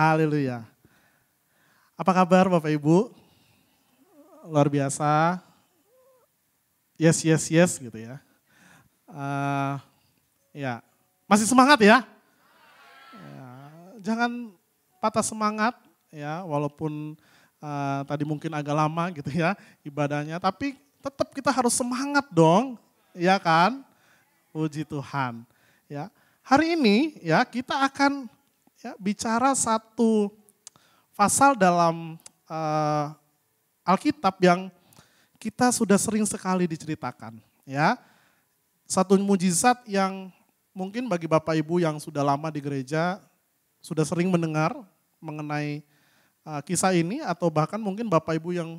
Haleluya. Apa kabar Bapak Ibu? Luar biasa. Yes, yes, yes gitu ya. Uh, ya, masih semangat ya? ya? Jangan patah semangat ya, walaupun uh, tadi mungkin agak lama gitu ya ibadahnya, tapi tetap kita harus semangat dong, ya kan? Puji Tuhan. Ya, hari ini ya kita akan ya, bicara satu pasal dalam uh, Alkitab yang kita sudah sering sekali diceritakan, ya. Satu mujizat yang mungkin bagi Bapak Ibu yang sudah lama di gereja sudah sering mendengar mengenai uh, kisah ini atau bahkan mungkin Bapak Ibu yang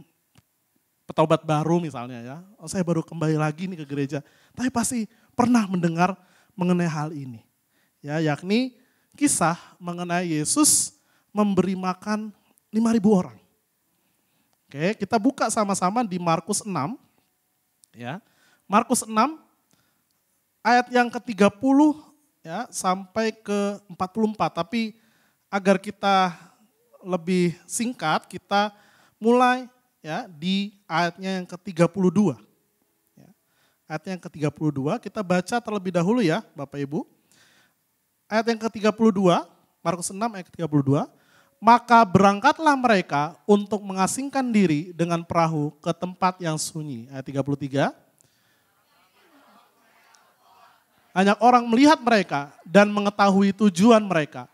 petobat baru misalnya ya. Oh, saya baru kembali lagi nih ke gereja, tapi pasti pernah mendengar mengenai hal ini. Ya, yakni kisah mengenai Yesus memberi makan 5.000 orang. Oke, kita buka sama-sama di Markus 6. Ya. Markus 6 ayat yang ke-30 ya sampai ke 44. Tapi agar kita lebih singkat, kita mulai ya di ayatnya yang ke-32. Ya. Ayatnya yang ke-32 kita baca terlebih dahulu ya, Bapak Ibu ayat yang ke-32, Markus 6 ayat ke-32, maka berangkatlah mereka untuk mengasingkan diri dengan perahu ke tempat yang sunyi. Ayat 33. banyak orang melihat mereka dan mengetahui tujuan mereka.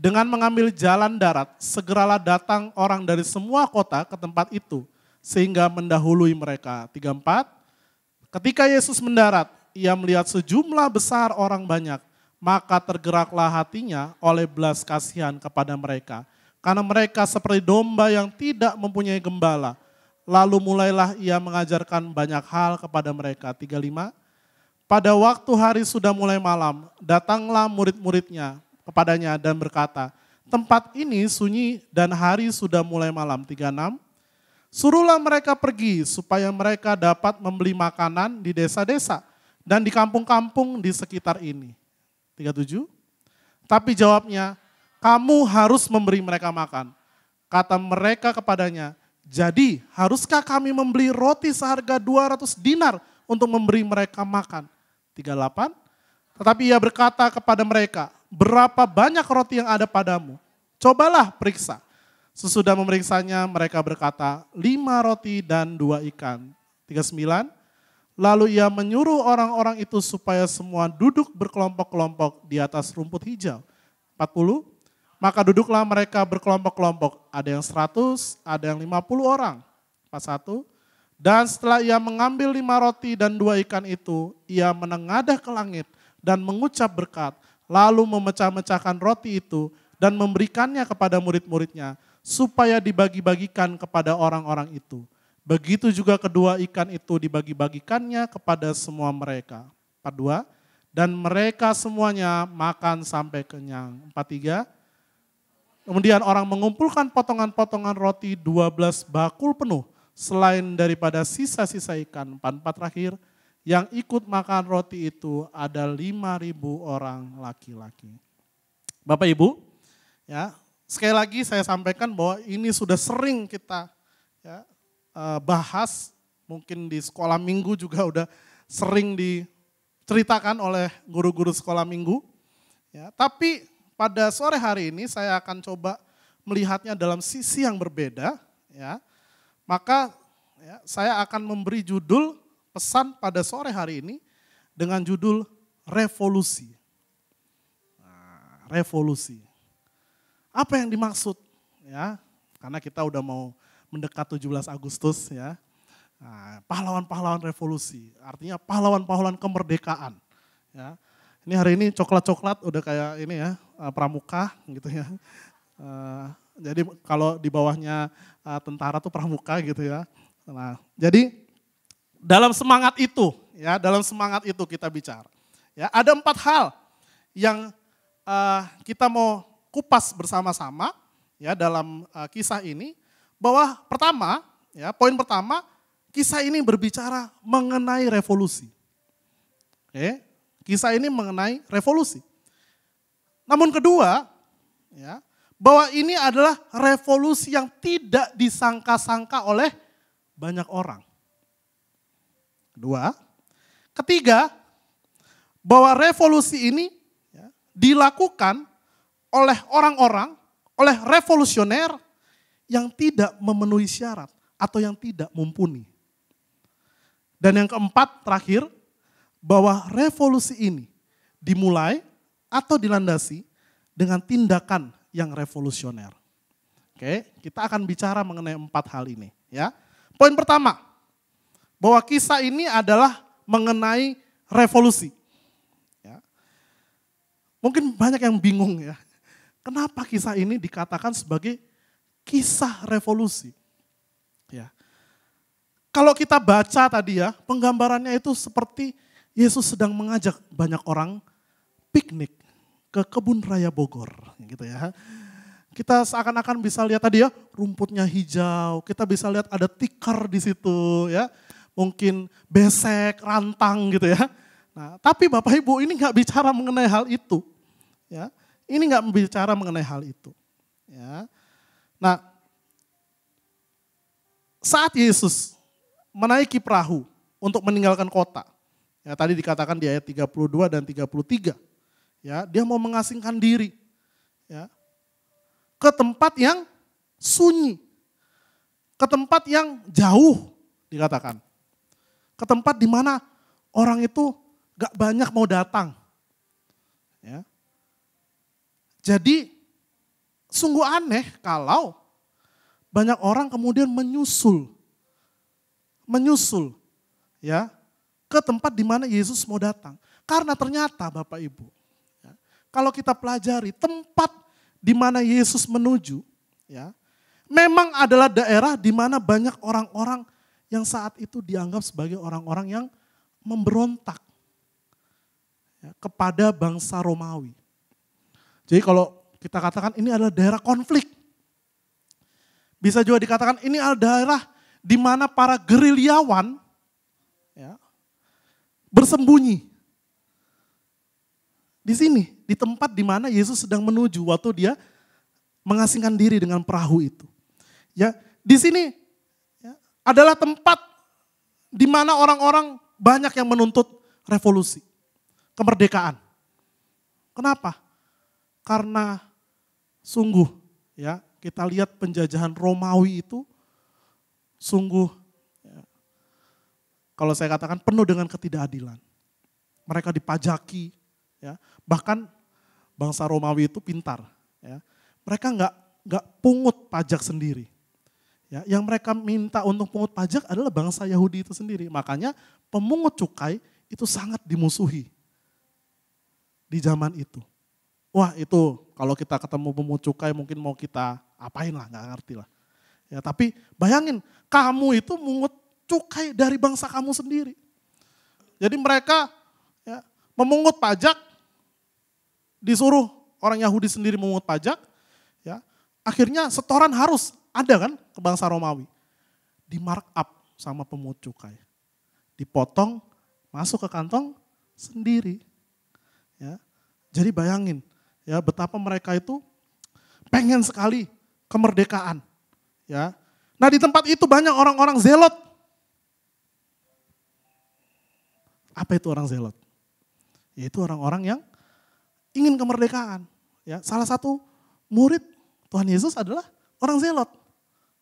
Dengan mengambil jalan darat, segeralah datang orang dari semua kota ke tempat itu, sehingga mendahului mereka. 34. Ketika Yesus mendarat, ia melihat sejumlah besar orang banyak maka tergeraklah hatinya oleh belas kasihan kepada mereka. Karena mereka seperti domba yang tidak mempunyai gembala. Lalu mulailah ia mengajarkan banyak hal kepada mereka. 35. Pada waktu hari sudah mulai malam, datanglah murid-muridnya kepadanya dan berkata, tempat ini sunyi dan hari sudah mulai malam. 36. Suruhlah mereka pergi supaya mereka dapat membeli makanan di desa-desa dan di kampung-kampung di sekitar ini 37. Tapi jawabnya, kamu harus memberi mereka makan. Kata mereka kepadanya, jadi haruskah kami membeli roti seharga 200 dinar untuk memberi mereka makan? 38. Tetapi ia berkata kepada mereka, berapa banyak roti yang ada padamu? Cobalah periksa. Sesudah memeriksanya mereka berkata, lima roti dan dua ikan. 39. Lalu ia menyuruh orang-orang itu supaya semua duduk berkelompok-kelompok di atas rumput hijau. 40. Maka duduklah mereka berkelompok-kelompok. Ada yang 100, ada yang 50 orang. 41. Dan setelah ia mengambil lima roti dan dua ikan itu, ia menengadah ke langit dan mengucap berkat, lalu memecah-mecahkan roti itu dan memberikannya kepada murid-muridnya, supaya dibagi-bagikan kepada orang-orang itu.' Begitu juga kedua ikan itu dibagi-bagikannya kepada semua mereka. Empat dua, dan mereka semuanya makan sampai kenyang. Empat tiga, kemudian orang mengumpulkan potongan-potongan roti 12 bakul penuh selain daripada sisa-sisa ikan. Empat empat terakhir, yang ikut makan roti itu ada 5.000 orang laki-laki. Bapak Ibu, ya sekali lagi saya sampaikan bahwa ini sudah sering kita ya, Eh, bahas, mungkin di sekolah minggu juga udah sering diceritakan oleh guru-guru sekolah minggu. Ya, tapi pada sore hari ini saya akan coba melihatnya dalam sisi yang berbeda. Ya, maka ya, saya akan memberi judul pesan pada sore hari ini dengan judul revolusi. Nah, revolusi. Apa yang dimaksud? Ya, karena kita udah mau mendekat 17 Agustus ya. Nah, pahlawan-pahlawan revolusi, artinya pahlawan-pahlawan kemerdekaan. Ya. Ini hari ini coklat-coklat udah kayak ini ya, eh, pramuka gitu ya. Eh, jadi kalau di bawahnya eh, tentara tuh pramuka gitu ya. Nah, jadi dalam semangat itu ya, dalam semangat itu kita bicara. Ya, ada empat hal yang kita mau kupas bersama-sama ya dalam kisah ini bahwa pertama, ya poin pertama, kisah ini berbicara mengenai revolusi. Oke, kisah ini mengenai revolusi. Namun kedua, ya, bahwa ini adalah revolusi yang tidak disangka-sangka oleh banyak orang. Kedua, ketiga, bahwa revolusi ini ya, dilakukan oleh orang-orang, oleh revolusioner yang tidak memenuhi syarat atau yang tidak mumpuni. Dan yang keempat terakhir, bahwa revolusi ini dimulai atau dilandasi dengan tindakan yang revolusioner. Oke, kita akan bicara mengenai empat hal ini ya. Poin pertama, bahwa kisah ini adalah mengenai revolusi. Ya. Mungkin banyak yang bingung ya, kenapa kisah ini dikatakan sebagai kisah revolusi. Ya. Kalau kita baca tadi ya, penggambarannya itu seperti Yesus sedang mengajak banyak orang piknik ke kebun raya Bogor gitu ya. Kita seakan-akan bisa lihat tadi ya, rumputnya hijau, kita bisa lihat ada tikar di situ ya. Mungkin besek, rantang gitu ya. Nah, tapi Bapak Ibu ini nggak bicara mengenai hal itu. Ya, ini nggak bicara mengenai hal itu. Ya, Nah, saat Yesus menaiki perahu untuk meninggalkan kota, ya tadi dikatakan di ayat 32 dan 33, ya dia mau mengasingkan diri, ya ke tempat yang sunyi, ke tempat yang jauh dikatakan, ke tempat di mana orang itu gak banyak mau datang, ya. Jadi sungguh aneh kalau banyak orang kemudian menyusul menyusul ya ke tempat di mana Yesus mau datang. Karena ternyata Bapak Ibu, ya, kalau kita pelajari tempat di mana Yesus menuju, ya, memang adalah daerah di mana banyak orang-orang yang saat itu dianggap sebagai orang-orang yang memberontak ya, kepada bangsa Romawi. Jadi kalau kita katakan ini adalah daerah konflik. Bisa juga dikatakan ini adalah daerah di mana para gerilyawan ya, bersembunyi. Di sini, di tempat di mana Yesus sedang menuju waktu dia mengasingkan diri dengan perahu itu. Ya, di sini ya, adalah tempat di mana orang-orang banyak yang menuntut revolusi, kemerdekaan. Kenapa? Karena sungguh ya kita lihat penjajahan Romawi itu sungguh ya, kalau saya katakan penuh dengan ketidakadilan. Mereka dipajaki, ya bahkan bangsa Romawi itu pintar, ya mereka nggak nggak pungut pajak sendiri. Ya, yang mereka minta untuk pungut pajak adalah bangsa Yahudi itu sendiri. Makanya pemungut cukai itu sangat dimusuhi di zaman itu wah itu kalau kita ketemu pemucukai mungkin mau kita apain lah, nggak ngerti lah. Ya, tapi bayangin, kamu itu mungut cukai dari bangsa kamu sendiri. Jadi mereka ya, memungut pajak, disuruh orang Yahudi sendiri memungut pajak, ya akhirnya setoran harus ada kan ke bangsa Romawi. Di mark up sama pemungut cukai. Dipotong, masuk ke kantong sendiri. Ya. Jadi bayangin, ya betapa mereka itu pengen sekali kemerdekaan. Ya. Nah, di tempat itu banyak orang-orang zelot. Apa itu orang zelot? Yaitu orang-orang yang ingin kemerdekaan. Ya, salah satu murid Tuhan Yesus adalah orang zelot.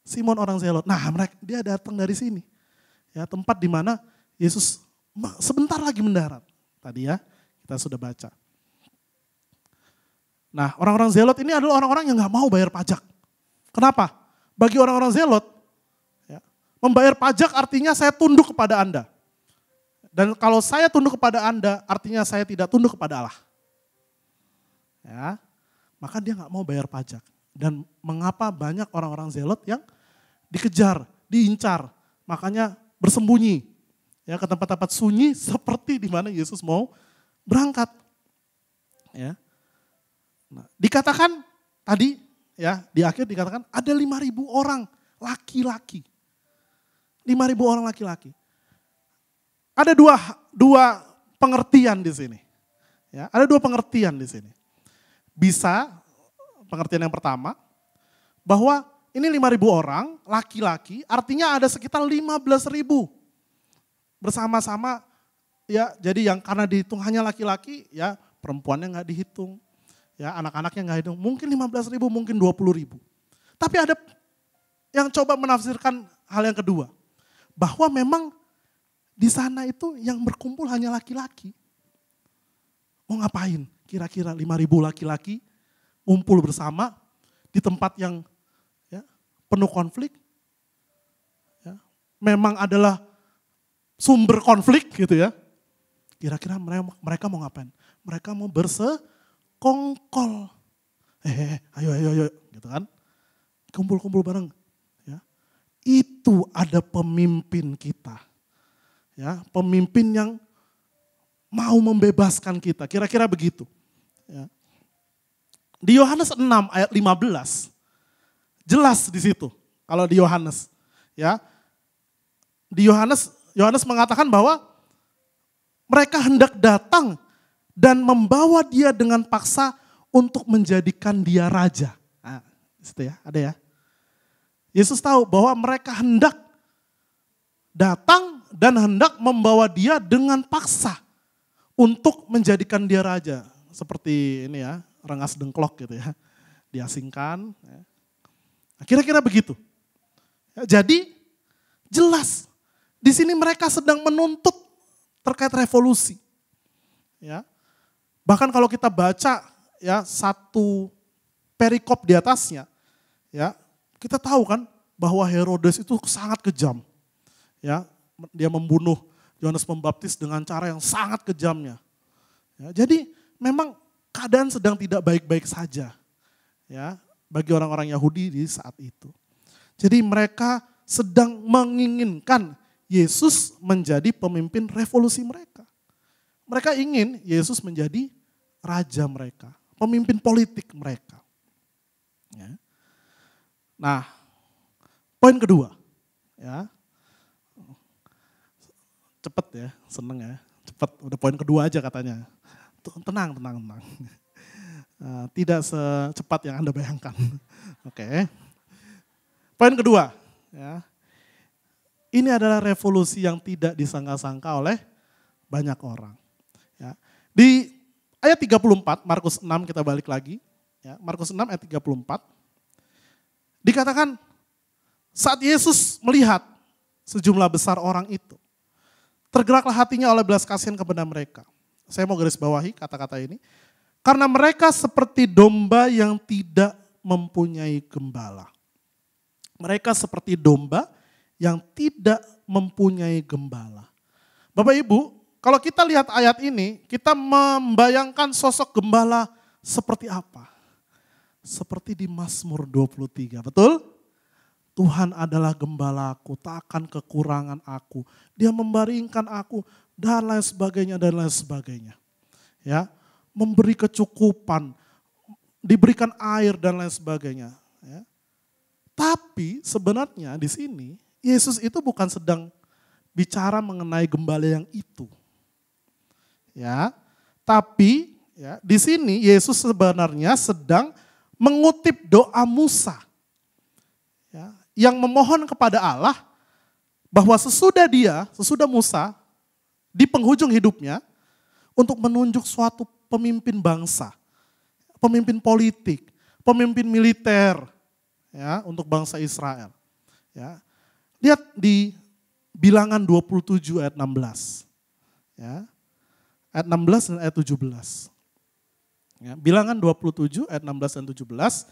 Simon orang zelot. Nah, mereka dia datang dari sini. Ya, tempat di mana Yesus sebentar lagi mendarat. Tadi ya, kita sudah baca. Nah orang-orang zelot ini adalah orang-orang yang nggak mau bayar pajak. Kenapa? Bagi orang-orang zelot, ya, membayar pajak artinya saya tunduk kepada Anda. Dan kalau saya tunduk kepada Anda, artinya saya tidak tunduk kepada Allah. Ya, maka dia nggak mau bayar pajak. Dan mengapa banyak orang-orang zelot yang dikejar, diincar, makanya bersembunyi ya ke tempat-tempat sunyi seperti di mana Yesus mau berangkat. Ya. Nah, dikatakan tadi ya di akhir dikatakan ada lima ribu orang laki-laki. lima ribu orang laki-laki. Ada dua dua pengertian di sini. Ya, ada dua pengertian di sini. Bisa pengertian yang pertama bahwa ini lima ribu orang laki-laki artinya ada sekitar lima belas ribu bersama-sama ya jadi yang karena dihitung hanya laki-laki ya perempuannya nggak dihitung Ya, anak-anaknya nggak hidup Mungkin 15 ribu, mungkin 20 ribu. Tapi ada yang coba menafsirkan hal yang kedua. Bahwa memang di sana itu yang berkumpul hanya laki-laki. Mau ngapain? Kira-kira 5 ribu laki-laki ngumpul bersama di tempat yang ya, penuh konflik. Ya, memang adalah sumber konflik gitu ya. Kira-kira mereka, mereka mau ngapain? Mereka mau berse kongkol. Eh, eh, eh, ayo, ayo, ayo, gitu kan. Kumpul-kumpul bareng. Ya. Itu ada pemimpin kita. Ya, pemimpin yang mau membebaskan kita. Kira-kira begitu. Ya. Di Yohanes 6 ayat 15, jelas di situ. Kalau di Yohanes, ya. Di Yohanes, Yohanes mengatakan bahwa mereka hendak datang dan membawa dia dengan paksa untuk menjadikan dia raja. Nah, ya, ada ya. Yesus tahu bahwa mereka hendak datang dan hendak membawa dia dengan paksa untuk menjadikan dia raja. Seperti ini ya, rengas dengklok gitu ya. Diasingkan. Ya. Nah, kira-kira begitu. Ya, jadi jelas di sini mereka sedang menuntut terkait revolusi. Ya. Bahkan kalau kita baca ya satu perikop di atasnya, ya kita tahu kan bahwa Herodes itu sangat kejam. Ya, dia membunuh Yohanes Pembaptis dengan cara yang sangat kejamnya. Ya, jadi memang keadaan sedang tidak baik-baik saja. Ya, bagi orang-orang Yahudi di saat itu. Jadi mereka sedang menginginkan Yesus menjadi pemimpin revolusi mereka. Mereka ingin Yesus menjadi raja mereka, pemimpin politik mereka. Ya. Nah, poin kedua, ya, cepet ya, seneng ya, cepet. Udah poin kedua aja katanya. Tenang, tenang, tenang. Eh, tidak secepat yang anda bayangkan. Oke. Poin kedua, ya, ini adalah revolusi yang tidak disangka-sangka oleh banyak orang. Ya. Di Ayat 34, Markus 6 kita balik lagi. Ya, Markus 6 ayat 34. Dikatakan, saat Yesus melihat sejumlah besar orang itu, tergeraklah hatinya oleh belas kasihan kepada mereka. Saya mau garis bawahi kata-kata ini. Karena mereka seperti domba yang tidak mempunyai gembala. Mereka seperti domba yang tidak mempunyai gembala. Bapak Ibu, kalau kita lihat ayat ini, kita membayangkan sosok gembala seperti apa? Seperti di Mazmur 23, betul? Tuhan adalah gembalaku, tak akan kekurangan aku. Dia membaringkan aku dan lain sebagainya dan lain sebagainya. Ya, memberi kecukupan, diberikan air dan lain sebagainya. Ya. Tapi sebenarnya di sini Yesus itu bukan sedang bicara mengenai gembala yang itu ya. Tapi ya, di sini Yesus sebenarnya sedang mengutip doa Musa. Ya, yang memohon kepada Allah bahwa sesudah dia, sesudah Musa di penghujung hidupnya untuk menunjuk suatu pemimpin bangsa, pemimpin politik, pemimpin militer ya untuk bangsa Israel. Ya. Lihat di bilangan 27 ayat 16. Ya ayat 16 dan ayat 17. Ya, bilangan 27 ayat 16 dan 17,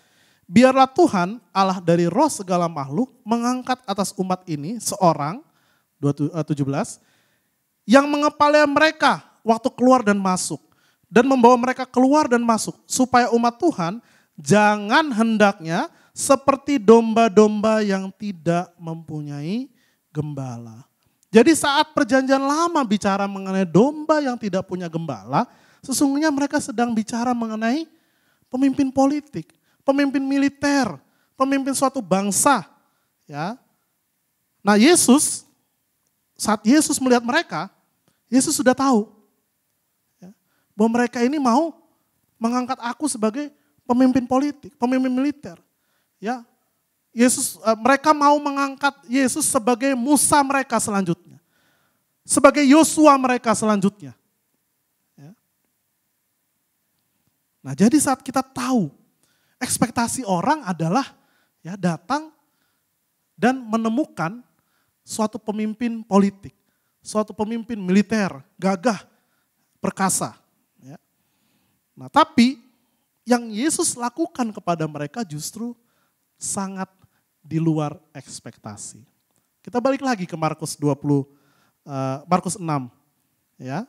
biarlah Tuhan Allah dari roh segala makhluk mengangkat atas umat ini seorang 17 eh, yang mengepalai mereka waktu keluar dan masuk dan membawa mereka keluar dan masuk supaya umat Tuhan jangan hendaknya seperti domba-domba yang tidak mempunyai gembala. Jadi saat perjanjian lama bicara mengenai domba yang tidak punya gembala, sesungguhnya mereka sedang bicara mengenai pemimpin politik, pemimpin militer, pemimpin suatu bangsa, ya. Nah, Yesus saat Yesus melihat mereka, Yesus sudah tahu ya, bahwa mereka ini mau mengangkat aku sebagai pemimpin politik, pemimpin militer. Ya, Yesus eh, mereka mau mengangkat Yesus sebagai Musa mereka selanjutnya. Sebagai Yosua mereka selanjutnya. Ya. Nah, jadi saat kita tahu ekspektasi orang adalah ya datang dan menemukan suatu pemimpin politik, suatu pemimpin militer, gagah, perkasa. Ya. Nah, tapi yang Yesus lakukan kepada mereka justru sangat di luar ekspektasi. Kita balik lagi ke Markus 20 uh, eh, Markus 6 ya.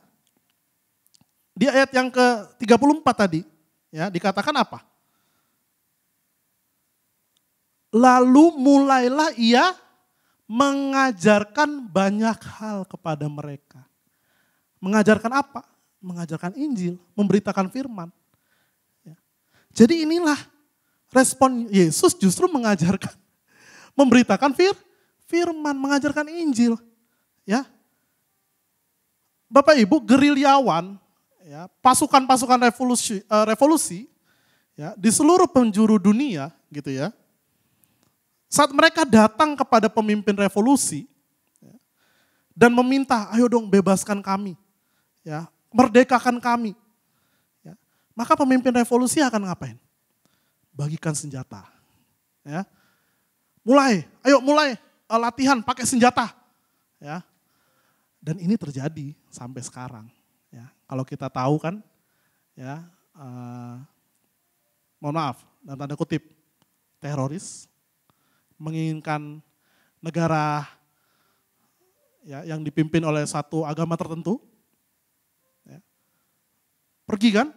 Di ayat yang ke-34 tadi ya dikatakan apa? Lalu mulailah ia mengajarkan banyak hal kepada mereka. Mengajarkan apa? Mengajarkan Injil, memberitakan firman. Ya. Jadi inilah respon Yesus justru mengajarkan memberitakan fir, firman, mengajarkan Injil. Ya. Bapak Ibu, gerilyawan, ya, pasukan-pasukan revolusi, uh, revolusi ya, di seluruh penjuru dunia gitu ya. Saat mereka datang kepada pemimpin revolusi ya, dan meminta, ayo dong bebaskan kami, ya, merdekakan kami. Ya, maka pemimpin revolusi akan ngapain? Bagikan senjata. Ya mulai, ayo mulai uh, latihan pakai senjata. Ya. Dan ini terjadi sampai sekarang. Ya. Kalau kita tahu kan, ya, uh, mohon maaf, dalam tanda kutip, teroris menginginkan negara ya, yang dipimpin oleh satu agama tertentu, ya, pergi kan?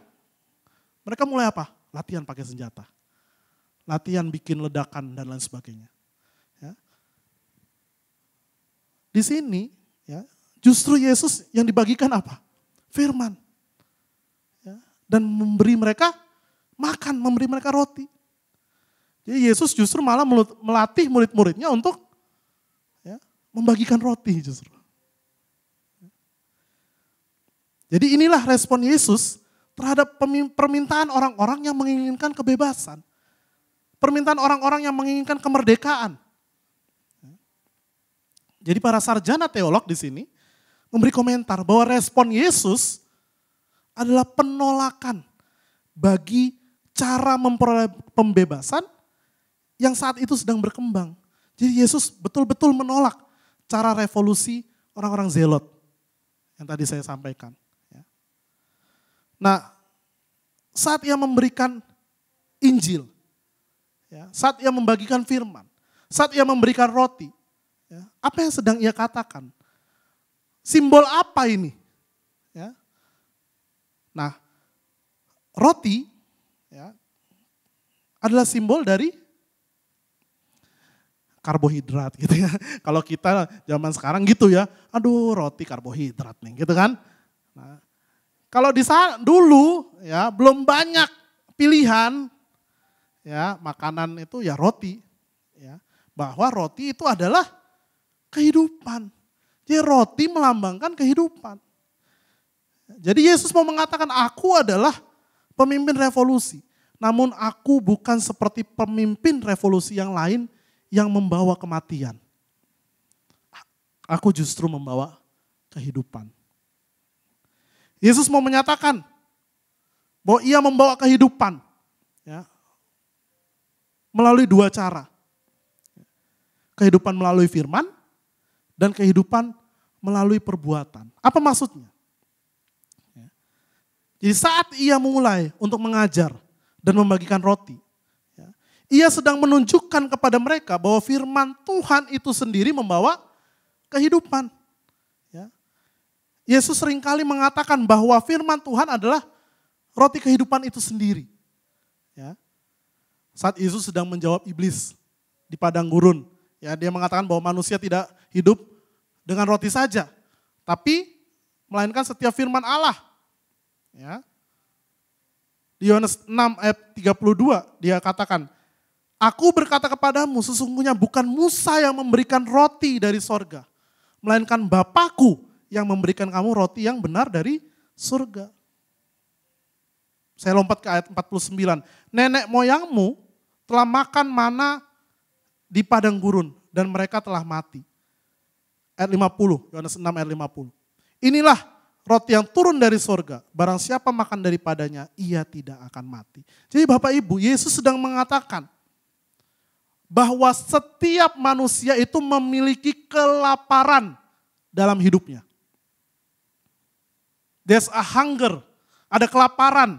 Mereka mulai apa? Latihan pakai senjata. Latihan bikin ledakan dan lain sebagainya. Di sini ya, justru Yesus yang dibagikan apa? Firman. Ya, dan memberi mereka makan, memberi mereka roti. Jadi Yesus justru malah melatih murid-muridnya untuk ya, membagikan roti justru. Jadi inilah respon Yesus terhadap permintaan orang-orang yang menginginkan kebebasan. Permintaan orang-orang yang menginginkan kemerdekaan. Jadi para sarjana teolog di sini memberi komentar bahwa respon Yesus adalah penolakan bagi cara memperoleh pembebasan yang saat itu sedang berkembang. Jadi Yesus betul-betul menolak cara revolusi orang-orang zelot yang tadi saya sampaikan. Ya. Nah, saat ia memberikan Injil, ya, saat ia membagikan firman, saat ia memberikan roti, Ya. Apa yang sedang ia katakan? Simbol apa ini? Ya. Nah, roti ya, adalah simbol dari karbohidrat gitu ya. Kalau kita zaman sekarang gitu ya, aduh roti karbohidrat nih gitu kan. Nah, kalau di sana dulu ya belum banyak pilihan ya makanan itu ya roti ya bahwa roti itu adalah kehidupan. Jadi roti melambangkan kehidupan. Jadi Yesus mau mengatakan aku adalah pemimpin revolusi. Namun aku bukan seperti pemimpin revolusi yang lain yang membawa kematian. Aku justru membawa kehidupan. Yesus mau menyatakan bahwa ia membawa kehidupan ya, melalui dua cara. Kehidupan melalui firman dan kehidupan melalui perbuatan. Apa maksudnya? Ya. Jadi saat ia mulai untuk mengajar dan membagikan roti, ya, ia sedang menunjukkan kepada mereka bahwa firman Tuhan itu sendiri membawa kehidupan. Ya. Yesus seringkali mengatakan bahwa firman Tuhan adalah roti kehidupan itu sendiri. Ya. Saat Yesus sedang menjawab iblis di padang gurun, ya dia mengatakan bahwa manusia tidak hidup dengan roti saja, tapi melainkan setiap firman Allah. Ya. Di Yohanes 6 ayat 32 dia katakan, Aku berkata kepadamu, sesungguhnya bukan Musa yang memberikan roti dari sorga, melainkan Bapakku yang memberikan kamu roti yang benar dari surga. Saya lompat ke ayat 49. Nenek moyangmu telah makan mana di padang gurun dan mereka telah mati ayat 50, Yohanes 6 ayat 50. Inilah roti yang turun dari sorga, barang siapa makan daripadanya, ia tidak akan mati. Jadi Bapak Ibu, Yesus sedang mengatakan, bahwa setiap manusia itu memiliki kelaparan dalam hidupnya. There's a hunger, ada kelaparan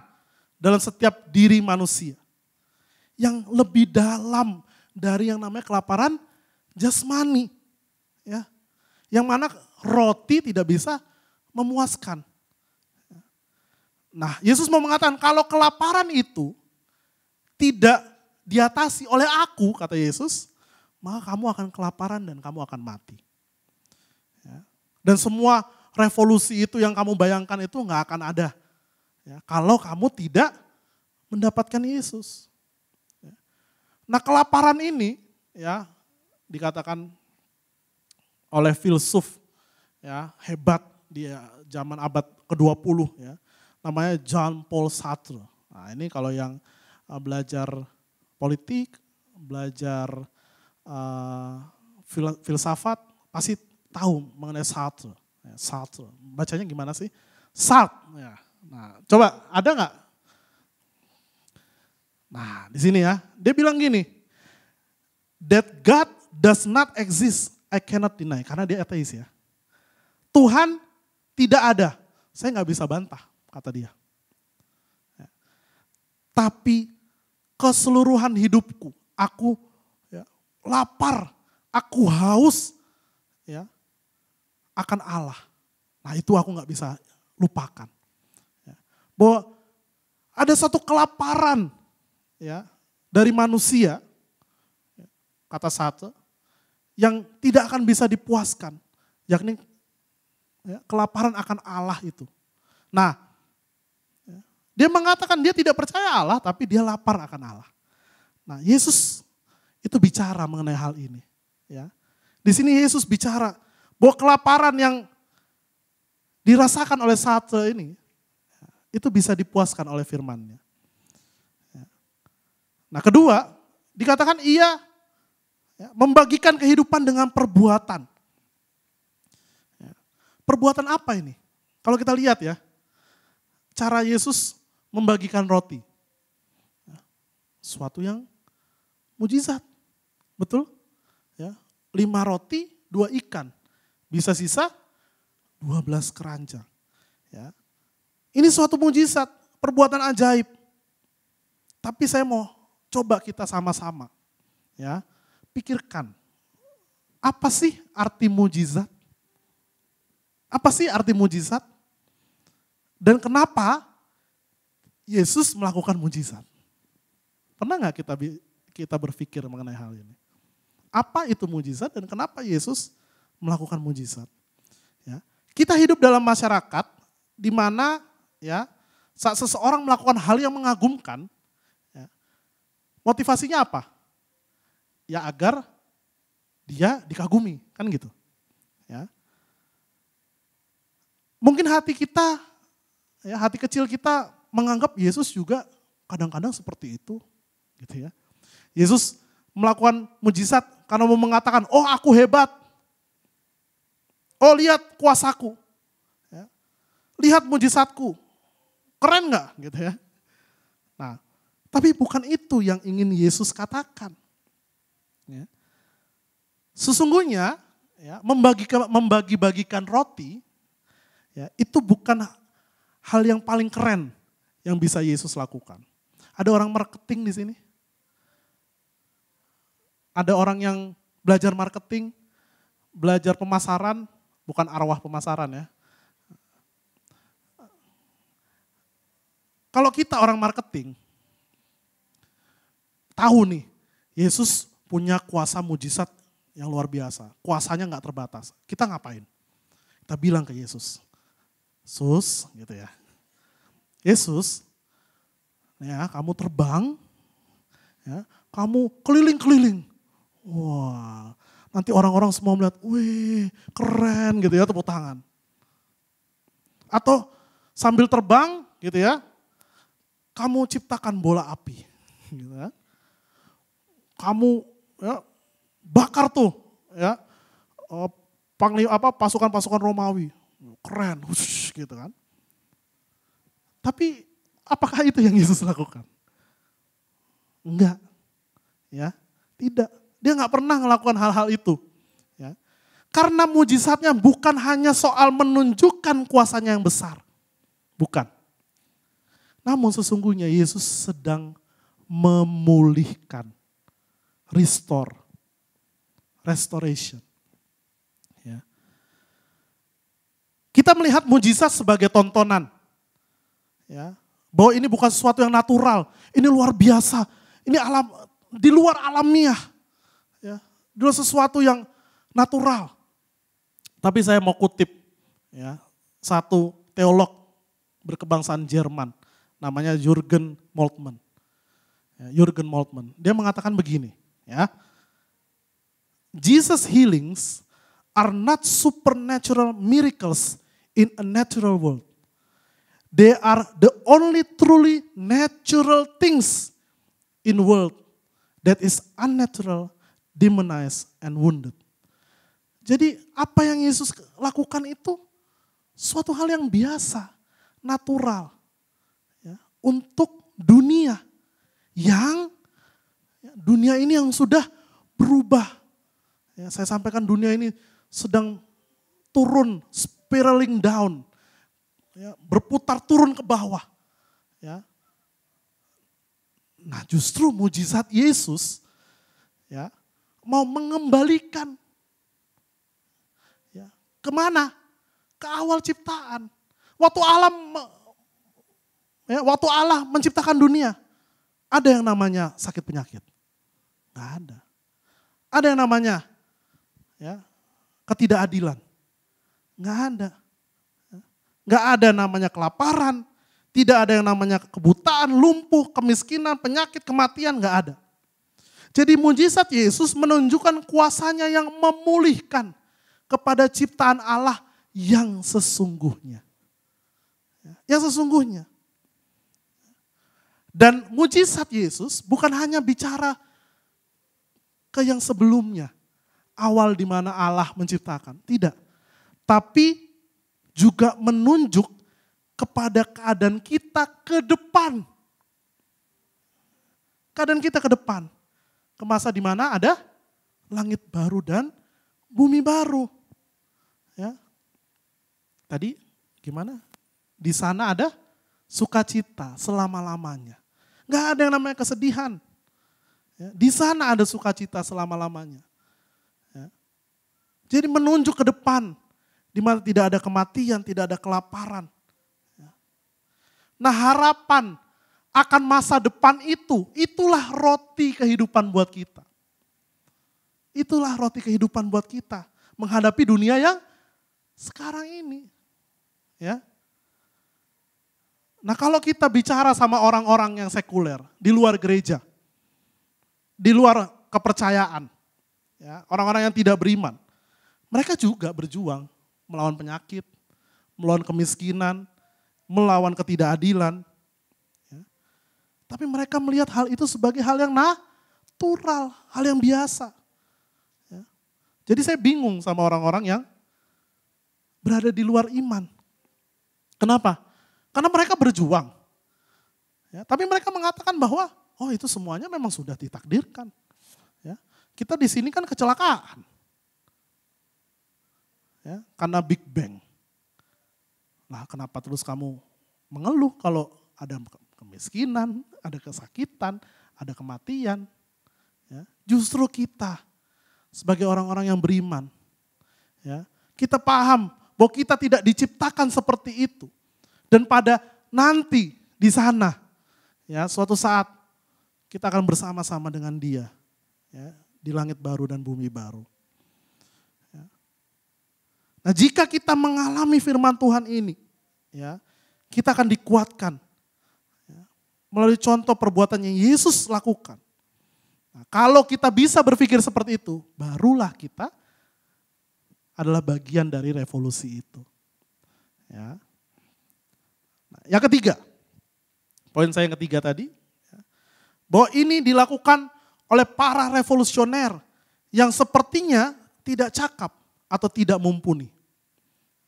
dalam setiap diri manusia. Yang lebih dalam dari yang namanya kelaparan jasmani. Ya, yang mana roti tidak bisa memuaskan. Nah, Yesus mau mengatakan kalau kelaparan itu tidak diatasi oleh aku, kata Yesus, maka kamu akan kelaparan dan kamu akan mati. Ya. Dan semua revolusi itu yang kamu bayangkan itu nggak akan ada. Ya, kalau kamu tidak mendapatkan Yesus. Ya. Nah kelaparan ini ya dikatakan oleh filsuf ya hebat di zaman abad ke-20 ya. Namanya John Paul Sartre. Nah, ini kalau yang eh, belajar politik, belajar uh, filsafat pasti tahu mengenai Sartre. Ya, Sartre. Bacanya gimana sih? Sartre. Ya. Nah, coba ada nggak? Nah, di sini ya. Dia bilang gini, that God does not exist I cannot deny, karena dia ateis ya. Tuhan tidak ada, saya nggak bisa bantah, kata dia. Ya. Tapi keseluruhan hidupku, aku ya, lapar, aku haus ya, akan Allah. Nah itu aku nggak bisa lupakan. Ya. Bahwa ada satu kelaparan ya dari manusia, ya, kata satu, yang tidak akan bisa dipuaskan, yakni ya, kelaparan akan Allah itu. Nah, ya, dia mengatakan dia tidak percaya Allah, tapi dia lapar akan Allah. Nah, Yesus itu bicara mengenai hal ini. Ya, di sini Yesus bicara bahwa kelaparan yang dirasakan oleh satu ini ya, itu bisa dipuaskan oleh firman-Nya. Ya. Nah, kedua, dikatakan ia Ya, membagikan kehidupan dengan perbuatan. Ya, perbuatan apa ini? Kalau kita lihat ya, cara Yesus membagikan roti. Ya, suatu yang mujizat. Betul? Ya, lima roti, dua ikan. Bisa sisa 12 keranjang. Ya. Ini suatu mujizat, perbuatan ajaib. Tapi saya mau coba kita sama-sama. Ya, pikirkan, apa sih arti mujizat? Apa sih arti mujizat? Dan kenapa Yesus melakukan mujizat? Pernah nggak kita kita berpikir mengenai hal ini? Apa itu mujizat dan kenapa Yesus melakukan mujizat? Ya. Kita hidup dalam masyarakat di mana ya saat seseorang melakukan hal yang mengagumkan, ya, motivasinya apa? ya agar dia dikagumi, kan gitu. Ya. Mungkin hati kita, ya hati kecil kita menganggap Yesus juga kadang-kadang seperti itu, gitu ya. Yesus melakukan mujizat karena mau mengatakan, oh aku hebat, oh lihat kuasaku, ya. lihat mujizatku, keren nggak, gitu ya. Nah, tapi bukan itu yang ingin Yesus katakan. Ya. Sesungguhnya ya, membagikan membagi-bagikan roti ya, itu bukan hal yang paling keren yang bisa Yesus lakukan. Ada orang marketing di sini? Ada orang yang belajar marketing, belajar pemasaran, bukan arwah pemasaran ya. Kalau kita orang marketing, tahu nih, Yesus punya kuasa mujizat yang luar biasa. Kuasanya nggak terbatas. Kita ngapain? Kita bilang ke Yesus, Yesus gitu ya. Yesus, ya kamu terbang, ya, kamu keliling-keliling. Wah, nanti orang-orang semua melihat, wih keren gitu ya tepuk tangan. Atau sambil terbang gitu ya, kamu ciptakan bola api. Gitu ya. Kamu ya, bakar tuh ya eh, panglima apa pasukan-pasukan Romawi. Keren, hush, gitu kan. Tapi apakah itu yang Yesus lakukan? Enggak. Ya, tidak. Dia nggak pernah melakukan hal-hal itu. Ya. Karena mujizatnya bukan hanya soal menunjukkan kuasanya yang besar. Bukan. Namun sesungguhnya Yesus sedang memulihkan restore, restoration. Ya. Kita melihat mujizat sebagai tontonan. Ya, bahwa ini bukan sesuatu yang natural, ini luar biasa, ini alam di luar alamiah. Ya, di luar sesuatu yang natural. Tapi saya mau kutip ya, satu teolog berkebangsaan Jerman namanya Jürgen Moltmann. Ya, Jürgen Moltmann. Dia mengatakan begini. Ya. Jesus healings are not supernatural miracles in a natural world. They are the only truly natural things in world that is unnatural, demonized, and wounded. Jadi apa yang Yesus lakukan itu suatu hal yang biasa, natural. Ya, untuk dunia yang Dunia ini yang sudah berubah. Ya, saya sampaikan dunia ini sedang turun, spiraling down, ya, berputar turun ke bawah. Ya. Nah justru mujizat Yesus ya mau mengembalikan ya, kemana? Ke awal ciptaan. Waktu alam ya, waktu Allah menciptakan dunia, ada yang namanya sakit penyakit. Nggak ada. Ada yang namanya ya ketidakadilan. Nggak ada. Nggak ada namanya kelaparan, tidak ada yang namanya kebutaan, lumpuh, kemiskinan, penyakit, kematian, nggak ada. Jadi mujizat Yesus menunjukkan kuasanya yang memulihkan kepada ciptaan Allah yang sesungguhnya. Yang sesungguhnya. Dan mujizat Yesus bukan hanya bicara ke yang sebelumnya. Awal di mana Allah menciptakan. Tidak. Tapi juga menunjuk kepada keadaan kita ke depan. Keadaan kita ke depan. Ke masa di mana ada langit baru dan bumi baru. Ya. Tadi gimana? Di sana ada sukacita selama-lamanya. Gak ada yang namanya kesedihan. Ya, di sana ada sukacita selama-lamanya. Ya. Jadi menunjuk ke depan, di mana tidak ada kematian, tidak ada kelaparan. Ya. Nah harapan akan masa depan itu, itulah roti kehidupan buat kita. Itulah roti kehidupan buat kita menghadapi dunia yang sekarang ini. Ya. Nah, kalau kita bicara sama orang-orang yang sekuler di luar gereja, di luar kepercayaan. orang ya, orang-orang yang tidak beriman. Mereka juga berjuang melawan penyakit, melawan kemiskinan, melawan ketidakadilan. Ya. Tapi mereka melihat hal itu sebagai hal yang natural, hal yang biasa. Ya. Jadi saya bingung sama orang-orang yang berada di luar iman. Kenapa? Kenapa? Karena mereka berjuang. Ya, tapi mereka mengatakan bahwa Oh itu semuanya memang sudah ditakdirkan. Ya. Kita di sini kan kecelakaan. Ya, karena Big Bang. Nah kenapa terus kamu mengeluh kalau ada kemiskinan, ada kesakitan, ada kematian. Ya. Justru kita sebagai orang-orang yang beriman. Ya. Kita paham bahwa kita tidak diciptakan seperti itu. Dan pada nanti di sana, ya suatu saat kita akan bersama-sama dengan dia ya, di langit baru dan bumi baru. Ya. Nah jika kita mengalami firman Tuhan ini, ya kita akan dikuatkan ya, melalui contoh perbuatan yang Yesus lakukan. Nah, kalau kita bisa berpikir seperti itu, barulah kita adalah bagian dari revolusi itu. Ya. Nah, yang ketiga, poin saya yang ketiga tadi, bahwa ini dilakukan oleh para revolusioner yang sepertinya tidak cakap atau tidak mumpuni.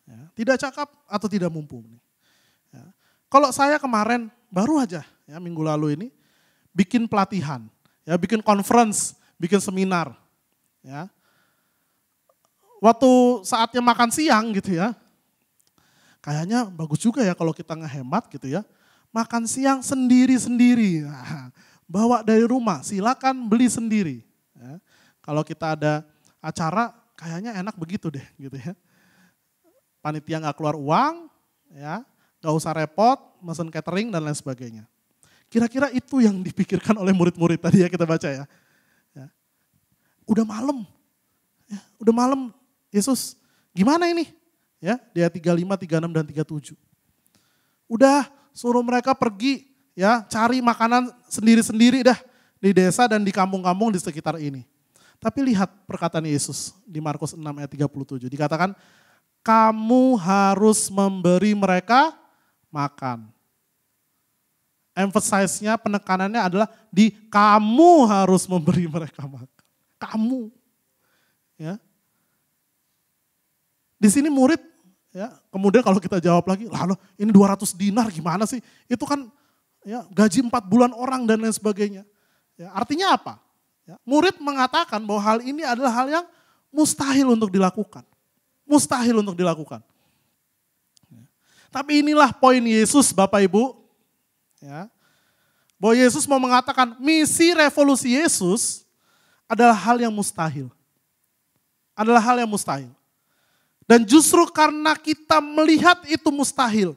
Ya, tidak cakap atau tidak mumpuni. Ya. Kalau saya kemarin baru aja ya minggu lalu ini bikin pelatihan, ya bikin conference, bikin seminar. Ya. Waktu saatnya makan siang gitu ya. Kayaknya bagus juga ya kalau kita ngehemat gitu ya. Makan siang sendiri-sendiri. -sendiri nah, bawa dari rumah, silakan beli sendiri. Ya. Kalau kita ada acara, kayaknya enak begitu deh, gitu ya. Panitia nggak keluar uang, ya, nggak usah repot, mesen catering dan lain sebagainya. Kira-kira itu yang dipikirkan oleh murid-murid tadi ya kita baca ya. ya. Udah malam, ya, udah malam, Yesus gimana ini? Ya, dia 35, 36, dan 37. Udah suruh mereka pergi ya cari makanan sendiri-sendiri dah di desa dan di kampung-kampung di sekitar ini. Tapi lihat perkataan Yesus di Markus 6 ayat 37 dikatakan kamu harus memberi mereka makan. emphasize penekanannya adalah di kamu harus memberi mereka makan. Kamu. Ya. Di sini murid ya, kemudian kalau kita jawab lagi, lalu ini 200 dinar gimana sih? Itu kan ya, gaji empat bulan orang dan lain sebagainya. Ya, artinya apa? Ya, murid mengatakan bahwa hal ini adalah hal yang mustahil untuk dilakukan. Mustahil untuk dilakukan. Ya. Tapi inilah poin Yesus Bapak Ibu. Ya, bahwa Yesus mau mengatakan misi revolusi Yesus adalah hal yang mustahil. Adalah hal yang mustahil. Dan justru karena kita melihat itu mustahil,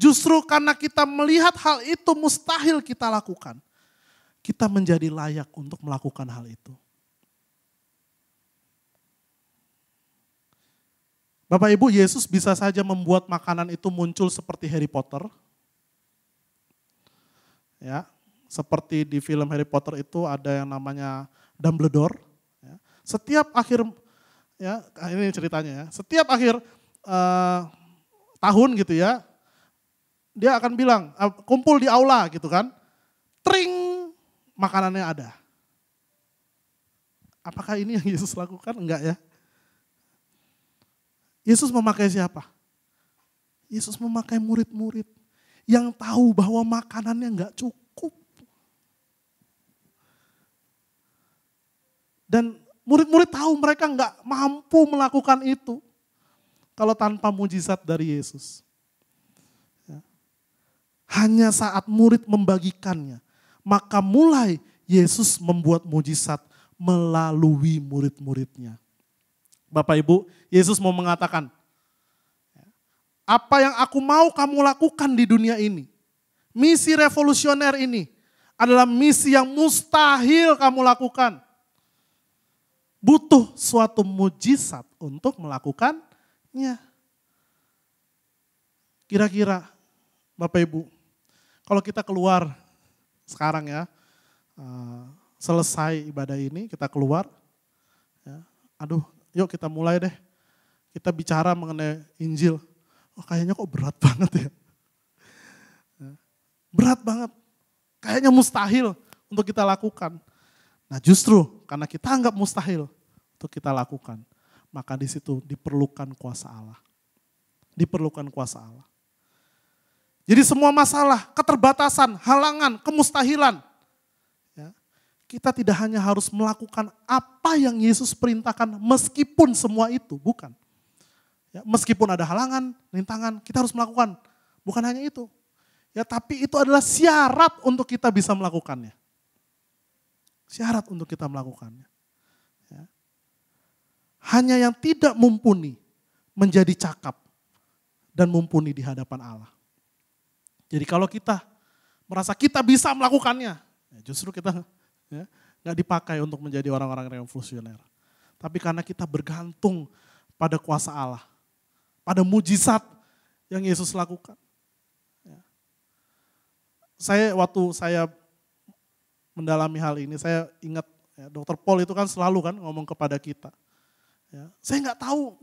Justru karena kita melihat hal itu mustahil kita lakukan. Kita menjadi layak untuk melakukan hal itu. Bapak Ibu, Yesus bisa saja membuat makanan itu muncul seperti Harry Potter. Ya, seperti di film Harry Potter itu ada yang namanya Dumbledore. Ya. Setiap akhir ya ini ceritanya ya. Setiap akhir uh, tahun gitu ya, dia akan bilang, ah, kumpul di aula gitu kan. Tring, makanannya ada. Apakah ini yang Yesus lakukan? Enggak ya. Yesus memakai siapa? Yesus memakai murid-murid yang tahu bahwa makanannya enggak cukup. Dan murid-murid tahu mereka enggak mampu melakukan itu kalau tanpa mujizat dari Yesus. Hanya saat murid membagikannya, maka mulai Yesus membuat mujizat melalui murid-muridnya. Bapak Ibu, Yesus mau mengatakan, apa yang aku mau kamu lakukan di dunia ini, misi revolusioner ini adalah misi yang mustahil kamu lakukan. Butuh suatu mujizat untuk melakukannya. Kira-kira, Bapak Ibu, kalau kita keluar sekarang ya, eh, selesai ibadah ini, kita keluar, ya, aduh yuk kita mulai deh. Kita bicara mengenai Injil. Oh, kayaknya kok berat banget ya. ya. Berat banget. Kayaknya mustahil untuk kita lakukan. Nah justru karena kita anggap mustahil untuk kita lakukan. Maka di situ diperlukan kuasa Allah. Diperlukan kuasa Allah. Jadi semua masalah, keterbatasan, halangan, kemustahilan. Ya. Kita tidak hanya harus melakukan apa yang Yesus perintahkan meskipun semua itu, bukan. Ya, meskipun ada halangan, rintangan, kita harus melakukan. Bukan hanya itu. Ya, tapi itu adalah syarat untuk kita bisa melakukannya. Syarat untuk kita melakukannya. Ya. Hanya yang tidak mumpuni menjadi cakap dan mumpuni di hadapan Allah. Jadi kalau kita merasa kita bisa melakukannya, ya justru kita ya, nggak dipakai untuk menjadi orang-orang yang revolusioner. Tapi karena kita bergantung pada kuasa Allah, pada mujizat yang Yesus lakukan. Ya. Saya waktu saya mendalami hal ini, saya ingat ya, Dokter Paul itu kan selalu kan ngomong kepada kita. Ya, saya nggak tahu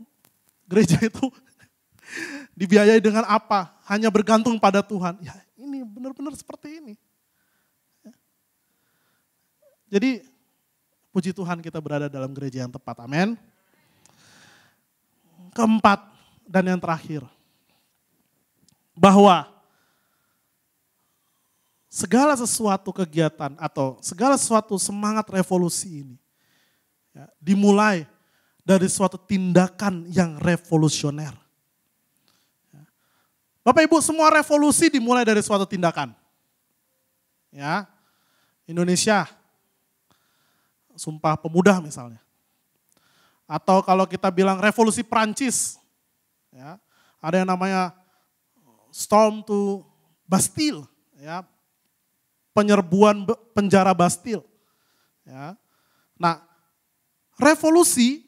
gereja itu Dibiayai dengan apa? Hanya bergantung pada Tuhan. Ya ini benar-benar seperti ini. Ya. Jadi puji Tuhan kita berada dalam gereja yang tepat. Amin. Keempat dan yang terakhir. Bahwa segala sesuatu kegiatan atau segala sesuatu semangat revolusi ini ya, dimulai dari suatu tindakan yang revolusioner. Bapak Ibu, semua revolusi dimulai dari suatu tindakan. Ya. Indonesia. Sumpah Pemuda misalnya. Atau kalau kita bilang revolusi Prancis. Ya. Ada yang namanya Storm to Bastille, ya. Penyerbuan penjara Bastille. Ya. Nah, revolusi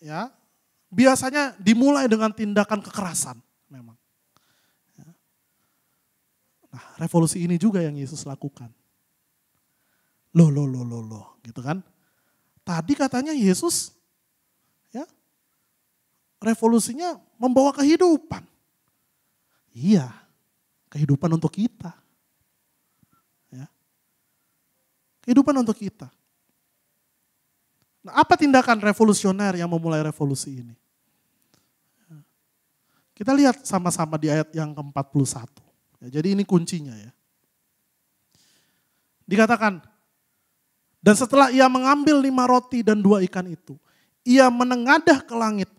ya biasanya dimulai dengan tindakan kekerasan. Nah, revolusi ini juga yang Yesus lakukan. lo lo lo lo lo gitu kan. Tadi katanya Yesus ya revolusinya membawa kehidupan. Iya, kehidupan untuk kita. Ya. Kehidupan untuk kita. Nah, apa tindakan revolusioner yang memulai revolusi ini? Kita lihat sama-sama di ayat yang ke-41. Ya, jadi ini kuncinya ya. Dikatakan, dan setelah ia mengambil lima roti dan dua ikan itu, ia menengadah ke langit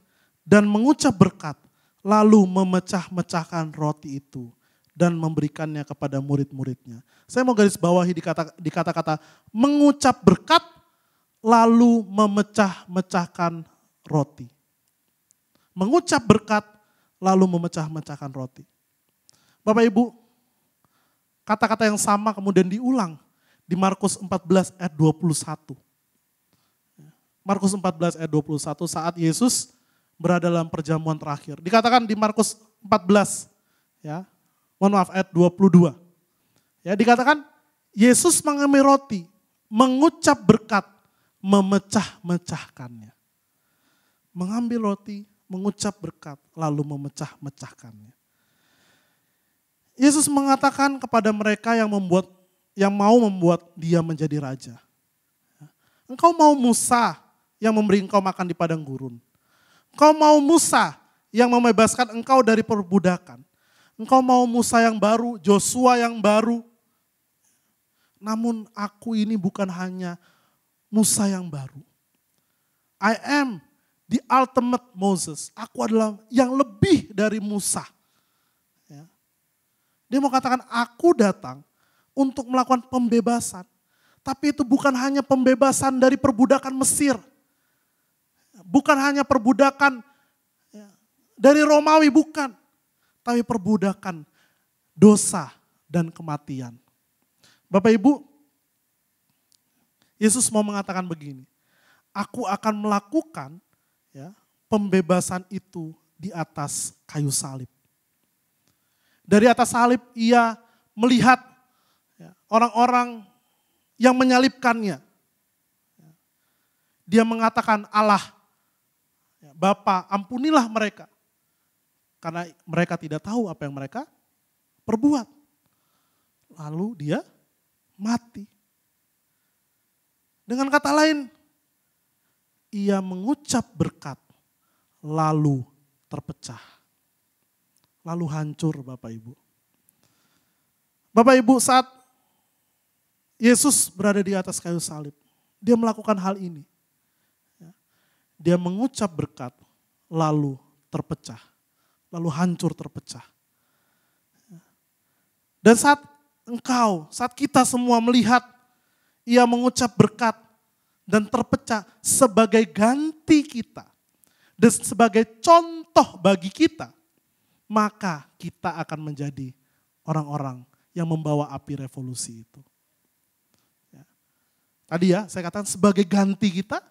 dan mengucap berkat, lalu memecah-mecahkan roti itu dan memberikannya kepada murid-muridnya. Saya mau garis bawahi di kata-kata mengucap berkat, lalu memecah-mecahkan roti. Mengucap berkat, lalu memecah-mecahkan roti. Bapak Ibu, kata-kata yang sama kemudian diulang di Markus 14 ayat 21. Markus 14 ayat 21 saat Yesus berada dalam perjamuan terakhir. Dikatakan di Markus 14 ya. Mohon maaf ayat 22. Ya, dikatakan Yesus mengambil roti, mengucap berkat, memecah-mecahkannya. Mengambil roti, mengucap berkat, lalu memecah-mecahkannya. Yesus mengatakan kepada mereka yang membuat yang mau membuat dia menjadi raja. Engkau mau Musa yang memberi engkau makan di padang gurun. Engkau mau Musa yang membebaskan engkau dari perbudakan. Engkau mau Musa yang baru, Joshua yang baru. Namun aku ini bukan hanya Musa yang baru. I am the ultimate Moses. Aku adalah yang lebih dari Musa. Dia mau katakan aku datang untuk melakukan pembebasan. Tapi itu bukan hanya pembebasan dari perbudakan Mesir. Bukan hanya perbudakan ya, dari Romawi, bukan. Tapi perbudakan dosa dan kematian. Bapak Ibu, Yesus mau mengatakan begini. Aku akan melakukan ya, pembebasan itu di atas kayu salib. Dari atas salib ia melihat orang-orang yang menyalibkannya. Dia mengatakan Allah, Bapa ampunilah mereka. Karena mereka tidak tahu apa yang mereka perbuat. Lalu dia mati. Dengan kata lain, ia mengucap berkat, lalu terpecah lalu hancur Bapak Ibu. Bapak Ibu saat Yesus berada di atas kayu salib, dia melakukan hal ini. Ya. Dia mengucap berkat, lalu terpecah, lalu hancur terpecah. Ya. Dan saat engkau, saat kita semua melihat ia mengucap berkat dan terpecah sebagai ganti kita dan sebagai contoh bagi kita, maka kita akan menjadi orang-orang yang membawa api revolusi itu. Ya. Tadi ya, saya katakan sebagai ganti kita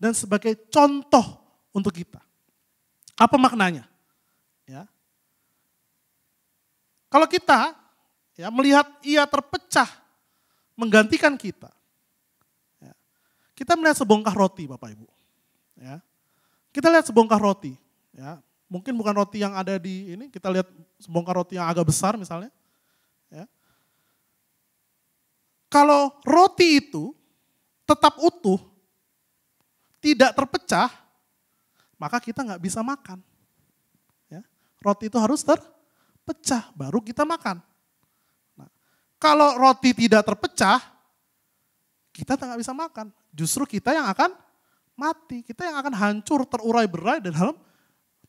dan sebagai contoh untuk kita. Apa maknanya? Ya. Kalau kita ya, melihat ia terpecah menggantikan kita, ya. kita melihat sebongkah roti, Bapak Ibu. Ya. Kita lihat sebongkah roti. Ya mungkin bukan roti yang ada di ini, kita lihat sebongkar roti yang agak besar misalnya. Ya. Kalau roti itu tetap utuh, tidak terpecah, maka kita nggak bisa makan. Ya. Roti itu harus terpecah, baru kita makan. Nah, kalau roti tidak terpecah, kita nggak bisa makan. Justru kita yang akan mati, kita yang akan hancur, terurai berai dalam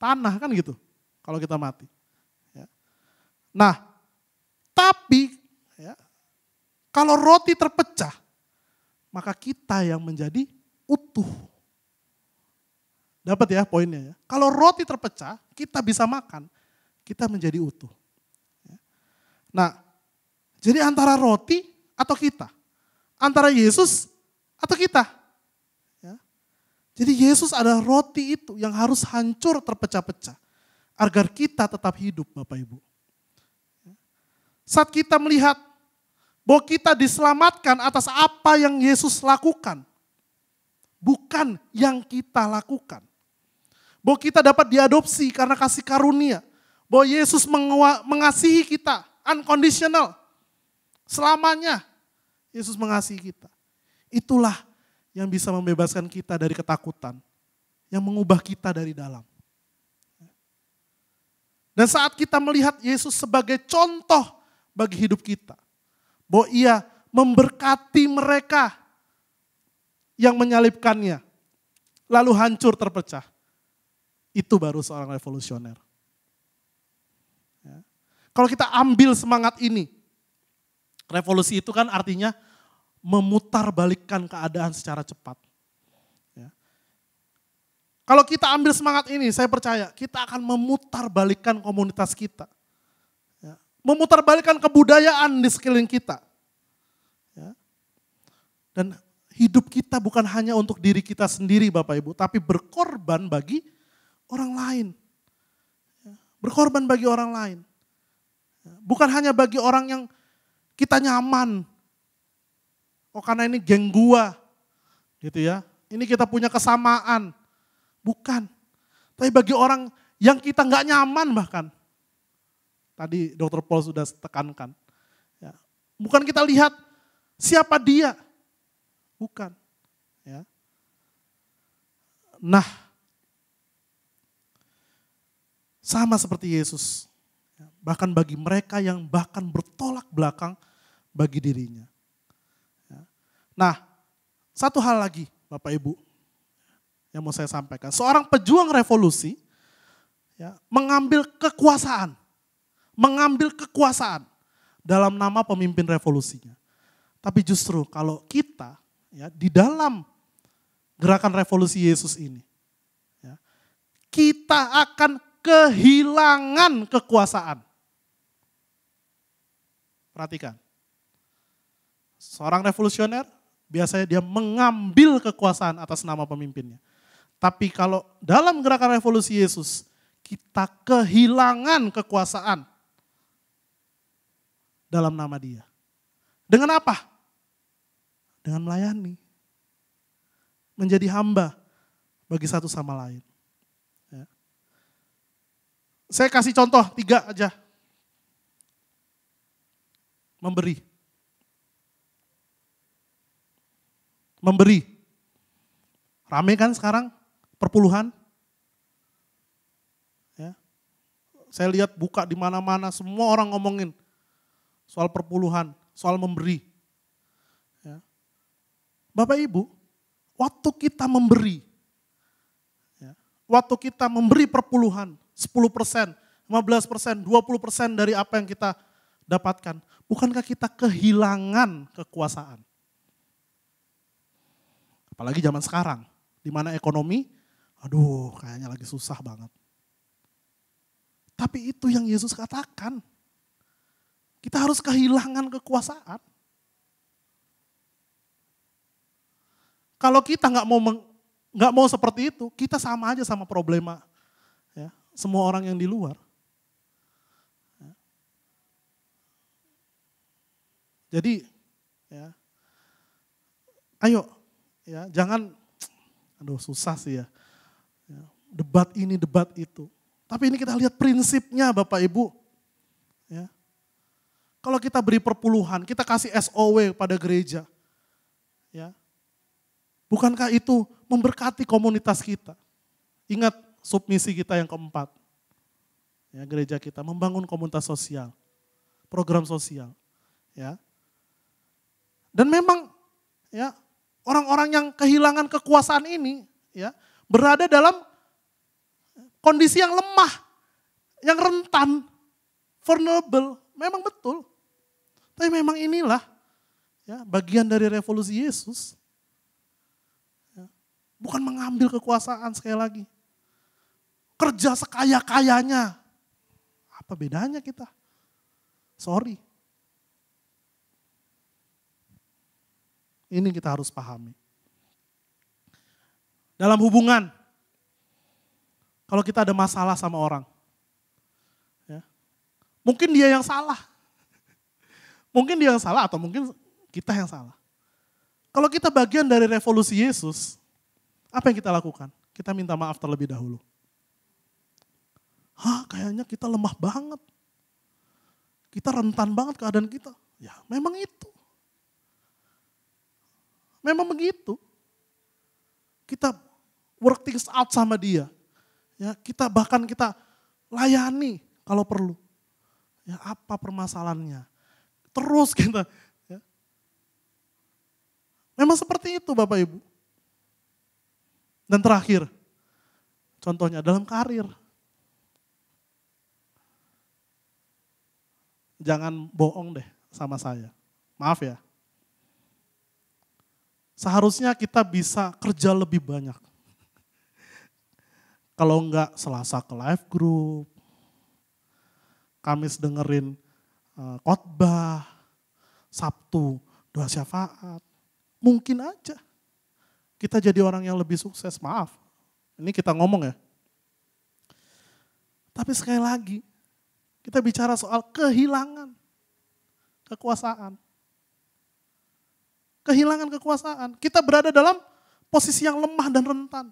tanah kan gitu kalau kita mati. Ya. Nah, tapi ya, kalau roti terpecah, maka kita yang menjadi utuh. Dapat ya poinnya ya. Kalau roti terpecah, kita bisa makan, kita menjadi utuh. Ya. Nah, jadi antara roti atau kita, antara Yesus atau kita. Jadi Yesus adalah roti itu yang harus hancur terpecah-pecah agar kita tetap hidup Bapak Ibu. Saat kita melihat bahwa kita diselamatkan atas apa yang Yesus lakukan, bukan yang kita lakukan. Bahwa kita dapat diadopsi karena kasih karunia, bahwa Yesus mengasihi kita unconditional selamanya. Yesus mengasihi kita. Itulah yang bisa membebaskan kita dari ketakutan, yang mengubah kita dari dalam. Dan saat kita melihat Yesus sebagai contoh bagi hidup kita, bahwa Ia memberkati mereka yang menyalibkannya, lalu hancur terpecah. Itu baru seorang revolusioner. Ya. Kalau kita ambil semangat ini, revolusi itu kan artinya memutarbalikkan keadaan secara cepat. Ya. Kalau kita ambil semangat ini, saya percaya kita akan memutarbalikkan komunitas kita. Ya. Memutarbalikkan kebudayaan di sekeliling kita. Ya. Dan hidup kita bukan hanya untuk diri kita sendiri Bapak Ibu, tapi berkorban bagi orang lain. Ya. Berkorban bagi orang lain. Ya. Bukan hanya bagi orang yang kita nyaman, Oh karena ini geng gua. Gitu ya. Ini kita punya kesamaan. Bukan. Tapi bagi orang yang kita nggak nyaman bahkan. Tadi dokter Paul sudah tekankan. Ya. Bukan kita lihat siapa dia. Bukan. Ya. Nah, sama seperti Yesus. Ya. Bahkan bagi mereka yang bahkan bertolak belakang bagi dirinya. Nah, satu hal lagi Bapak Ibu yang mau saya sampaikan. Seorang pejuang revolusi ya, mengambil kekuasaan. Mengambil kekuasaan dalam nama pemimpin revolusinya. Tapi justru kalau kita ya, di dalam gerakan revolusi Yesus ini, ya, kita akan kehilangan kekuasaan. Perhatikan. Seorang revolusioner biasanya dia mengambil kekuasaan atas nama pemimpinnya. Tapi kalau dalam gerakan revolusi Yesus, kita kehilangan kekuasaan dalam nama dia. Dengan apa? Dengan melayani. Menjadi hamba bagi satu sama lain. Ya. Saya kasih contoh tiga aja. Memberi. memberi. Rame kan sekarang perpuluhan? Ya. Saya lihat buka di mana-mana semua orang ngomongin soal perpuluhan, soal memberi. Ya. Bapak Ibu, waktu kita memberi, ya, waktu kita memberi perpuluhan, 10 persen, 15 persen, 20 persen dari apa yang kita dapatkan, bukankah kita kehilangan kekuasaan? Apalagi zaman sekarang, di mana ekonomi, aduh kayaknya lagi susah banget. Tapi itu yang Yesus katakan. Kita harus kehilangan kekuasaan. Kalau kita nggak mau nggak mau seperti itu, kita sama aja sama problema ya, semua orang yang di luar. Ya. Jadi, ya, ayo Ya, jangan, aduh susah sih ya. ya. Debat ini, debat itu. Tapi ini kita lihat prinsipnya Bapak Ibu. Ya. Kalau kita beri perpuluhan, kita kasih SOW pada gereja. Ya. Bukankah itu memberkati komunitas kita? Ingat submisi kita yang keempat. Ya, gereja kita membangun komunitas sosial, program sosial. Ya. Dan memang ya orang-orang yang kehilangan kekuasaan ini ya berada dalam kondisi yang lemah, yang rentan, vulnerable. Memang betul. Tapi memang inilah ya bagian dari revolusi Yesus. Ya, bukan mengambil kekuasaan sekali lagi. Kerja sekaya-kayanya. Apa bedanya kita? Sorry, Ini kita harus pahami. Dalam hubungan, kalau kita ada masalah sama orang, ya, mungkin dia yang salah. Mungkin dia yang salah atau mungkin kita yang salah. Kalau kita bagian dari revolusi Yesus, apa yang kita lakukan? Kita minta maaf terlebih dahulu. Hah, kayaknya kita lemah banget. Kita rentan banget keadaan kita. Ya, memang itu. Memang begitu. Kita work things out sama dia. Ya, kita bahkan kita layani kalau perlu. Ya, apa permasalahannya? Terus kita ya. Memang seperti itu Bapak Ibu. Dan terakhir, contohnya dalam karir. Jangan bohong deh sama saya. Maaf ya, Seharusnya kita bisa kerja lebih banyak. Kalau enggak Selasa ke live group, Kamis dengerin eh, khotbah, Sabtu doa syafaat. Mungkin aja kita jadi orang yang lebih sukses. Maaf, ini kita ngomong ya. Tapi sekali lagi, kita bicara soal kehilangan kekuasaan kehilangan kekuasaan. Kita berada dalam posisi yang lemah dan rentan.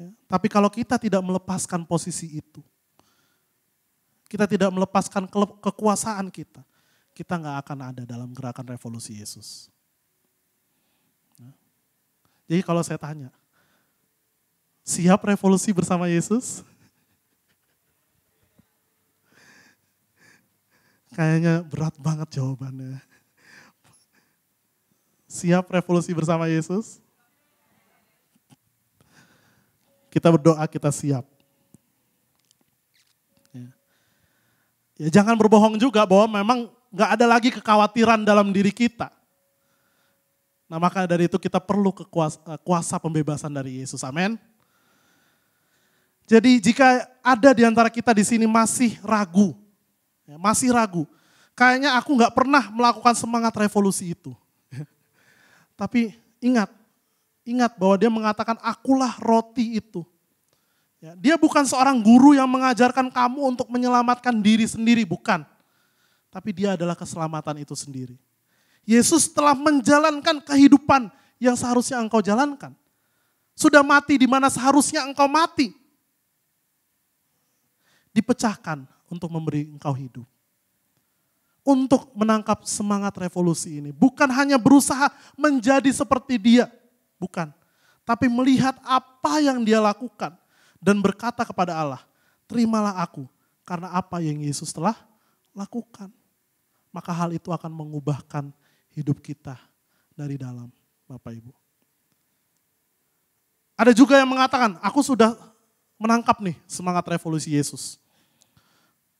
Ya, tapi kalau kita tidak melepaskan posisi itu, kita tidak melepaskan ke kekuasaan kita, kita nggak akan ada dalam gerakan revolusi Yesus. Ya. Jadi kalau saya tanya, siap revolusi bersama Yesus? Kayaknya berat banget jawabannya. Siap revolusi bersama Yesus? Kita berdoa, kita siap. Ya, ya jangan berbohong juga bahwa memang gak ada lagi kekhawatiran dalam diri kita. Nah maka dari itu kita perlu kekuasa, eh, kuasa pembebasan dari Yesus. Amin. Jadi jika ada di antara kita di sini masih ragu Ya, masih ragu. Kayaknya aku nggak pernah melakukan semangat revolusi itu. Tapi ingat, ingat bahwa dia mengatakan akulah roti itu. Ya, dia bukan seorang guru yang mengajarkan kamu untuk menyelamatkan diri sendiri, bukan. Tapi dia adalah keselamatan itu sendiri. Yesus telah menjalankan kehidupan yang seharusnya engkau jalankan. Sudah mati di mana seharusnya engkau mati. Dipecahkan untuk memberi engkau hidup. Untuk menangkap semangat revolusi ini. Bukan hanya berusaha menjadi seperti dia. Bukan. Tapi melihat apa yang dia lakukan. Dan berkata kepada Allah, terimalah aku karena apa yang Yesus telah lakukan. Maka hal itu akan mengubahkan hidup kita dari dalam, Bapak Ibu. Ada juga yang mengatakan, aku sudah menangkap nih semangat revolusi Yesus.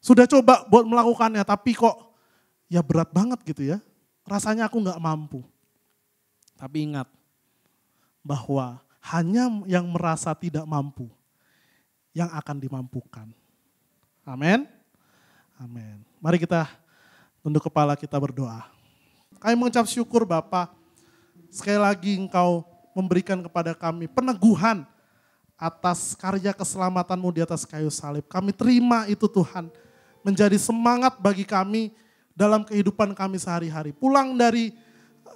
Sudah coba buat melakukannya, tapi kok ya berat banget gitu ya. Rasanya aku nggak mampu. Tapi ingat bahwa hanya yang merasa tidak mampu yang akan dimampukan. Amin. Amin. Mari kita tunduk kepala kita berdoa. Kami mengucap syukur Bapa. Sekali lagi engkau memberikan kepada kami peneguhan atas karya keselamatanmu di atas kayu salib. Kami terima itu Tuhan menjadi semangat bagi kami dalam kehidupan kami sehari-hari. Pulang dari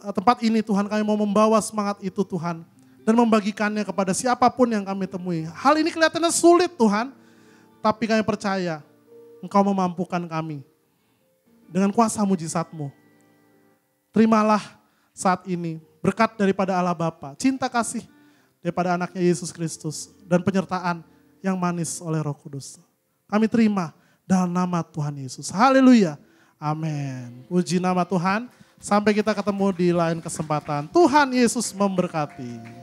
eh, tempat ini Tuhan kami mau membawa semangat itu Tuhan dan membagikannya kepada siapapun yang kami temui. Hal ini kelihatannya sulit Tuhan, tapi kami percaya Engkau memampukan kami dengan kuasa mujizatmu. Terimalah saat ini berkat daripada Allah Bapa, cinta kasih daripada anaknya Yesus Kristus, dan penyertaan yang manis oleh roh kudus. Kami terima dalam nama Tuhan Yesus. Haleluya. Amin. Puji nama Tuhan. Sampai kita ketemu di lain kesempatan. Tuhan Yesus memberkati.